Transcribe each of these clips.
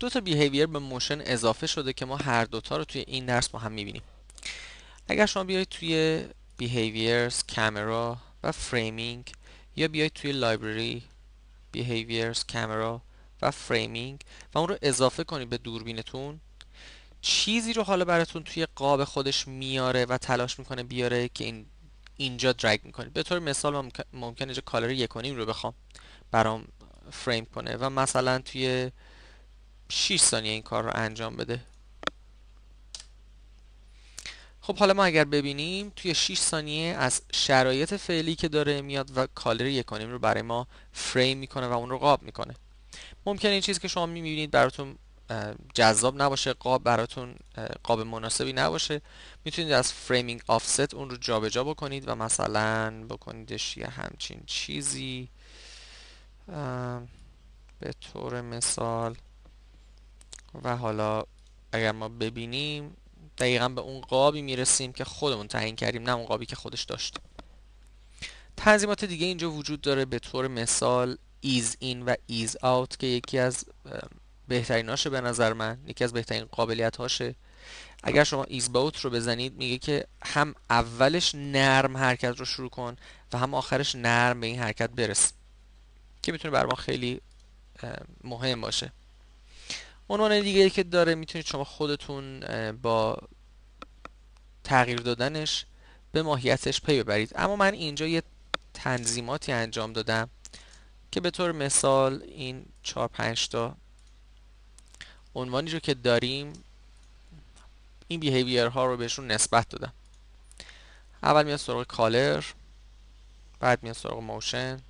دو تا بیهیویر به موشن اضافه شده که ما هر دوتا رو توی این درس با هم میبینیم اگر شما بیایید توی بیهیویرز کامرا و فریمینگ یا بیایید توی لایبرری بیهیویرز کامرا و فریمینگ و اون رو اضافه کنید به دوربینتون چیزی رو حالا براتون توی قاب خودش میاره و تلاش میکنه بیاره که این اینجا درگ میکنید به طور مثال ممکنه ممکن اینجا کالری یکنیم رو بخوام برام فریم کنه و مثلا توی 6 ثانیه این کار رو انجام بده خب حالا ما اگر ببینیم توی 6 ثانیه از شرایط فعلی که داره میاد و کالری یک رو برای ما فریم میکنه و اون رو قاب میکنه ممکن این چیز که شما میبینید براتون جذاب نباشه قاب براتون قاب مناسبی نباشه میتونید از فریمینگ آفست اون رو جابجا جا بکنید و مثلا بکنیدش یه همچین چیزی به طور مثال و حالا اگر ما ببینیم دقیقا به اون قابی میرسیم که خودمون تعیین کردیم نه اون قابی که خودش داشت تنظیمات دیگه اینجا وجود داره به طور مثال ایز این و ایز آوت که یکی از هاشه به نظر من یکی از بهترین قابلیت هاشه اگر شما ایز باوت رو بزنید میگه که هم اولش نرم حرکت رو شروع کن و هم آخرش نرم به این حرکت برس که میتونه بر ما خیلی مهم باشه عنوان دیگری که داره میتونید شما خودتون با تغییر دادنش به ماهیتش پی ببرید اما من اینجا یه تنظیماتی انجام دادم که به طور مثال این 4 5 تا عنوانی رو که داریم این بیهیویر ها رو بهشون نسبت دادم اول میاد سراغ کالر بعد میاد سراغ موشن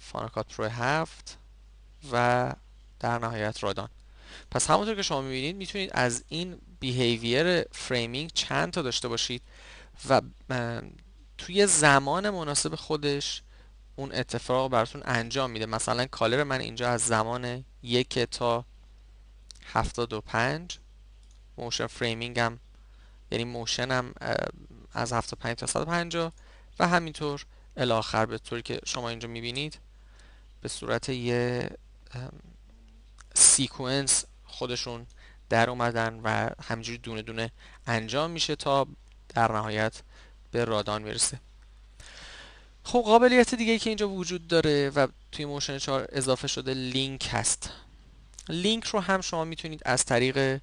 فانکات پرو هفت و در نهایت رادان پس همونطور که شما میبینید میتونید از این بیهیویر فریمینگ چند تا داشته باشید و توی زمان مناسب خودش اون اتفاق براتون انجام میده مثلا کالر من اینجا از زمان یک تا هفتاد و پنج موشن فریمینگ هم یعنی موشن هم از پنج تا 150 و همینطور الاخر به طوری که شما اینجا میبینید به صورت یه سیکونس خودشون در اومدن و همینجوری دونه دونه انجام میشه تا در نهایت به رادان میرسه خب قابلیت دیگه که اینجا وجود داره و توی موشن چهار اضافه شده لینک هست لینک رو هم شما میتونید از طریق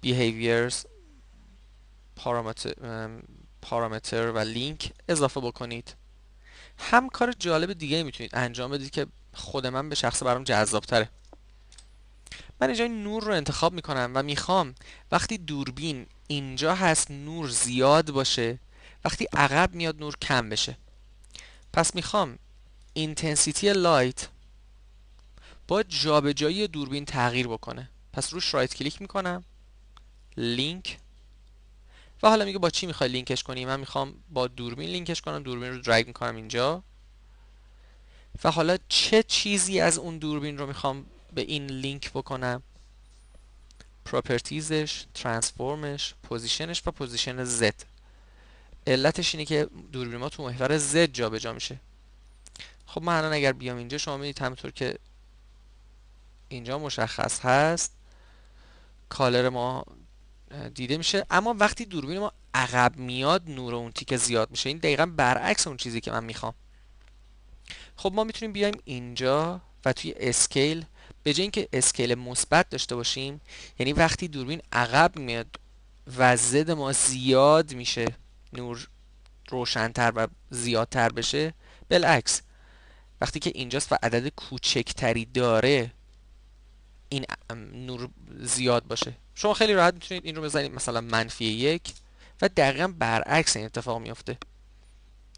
بیهیویرز پارامتر و لینک اضافه بکنید هم کار جالب دیگه میتونید انجام بدید که خود من به شخص برام تره من اینجا نور رو انتخاب میکنم و میخوام وقتی دوربین اینجا هست نور زیاد باشه وقتی عقب میاد نور کم بشه پس میخوام اینتنسیتی لایت با جابجایی دوربین تغییر بکنه پس روش رایت کلیک میکنم لینک و حالا میگه با چی میخوای لینکش کنی من میخوام با دوربین لینکش کنم دوربین رو درگ میکنم اینجا و حالا چه چیزی از اون دوربین رو میخوام به این لینک بکنم پراپرتیزش ترانسفورمش پوزیشنش و پوزیشن Z علتش اینه که دوربین ما تو محور Z جابجا میشه خب من الان اگر بیام اینجا شما میدید همینطور که اینجا مشخص هست کالر ما دیده میشه اما وقتی دوربین ما عقب میاد نور اون تیکه زیاد میشه این دقیقا برعکس اون چیزی که من میخوام خب ما میتونیم بیایم اینجا و توی اسکیل به جای اینکه اسکیل مثبت داشته باشیم یعنی وقتی دوربین عقب میاد و زد ما زیاد میشه نور روشنتر و زیادتر بشه بالعکس وقتی که اینجاست و عدد کوچکتری داره این نور زیاد باشه شما خیلی راحت میتونید این رو بزنید مثلا منفی یک و دقیقا برعکس این اتفاق میافته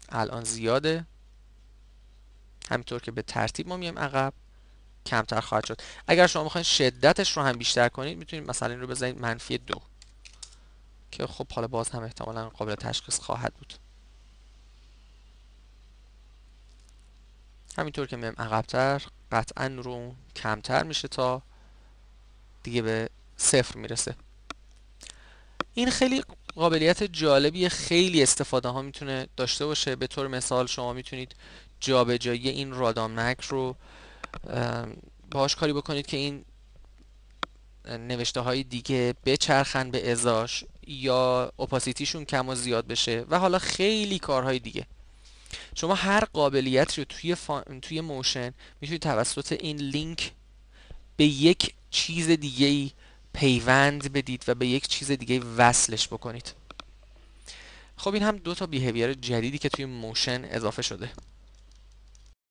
الان زیاده همینطور که به ترتیب ما میایم عقب کمتر خواهد شد اگر شما میخواین شدتش رو هم بیشتر کنید میتونید مثلا این رو بزنید منفی دو که خب حالا باز هم احتمالا قابل تشخیص خواهد بود همینطور که میم عقبتر قطعا رو کمتر میشه تا دیگه به صفر میرسه این خیلی قابلیت جالبی خیلی استفاده ها میتونه داشته باشه به طور مثال شما میتونید جابجایی این رادان رو باهاش کاری بکنید که این نوشته های دیگه بچرخن به ازاش یا اپاسیتیشون کم و زیاد بشه و حالا خیلی کارهای دیگه شما هر قابلیت رو توی, توی موشن میتونید توسط این لینک به یک چیز دیگه پیوند بدید و به یک چیز دیگه وصلش بکنید خب این هم دو تا بیهیویر جدیدی که توی موشن اضافه شده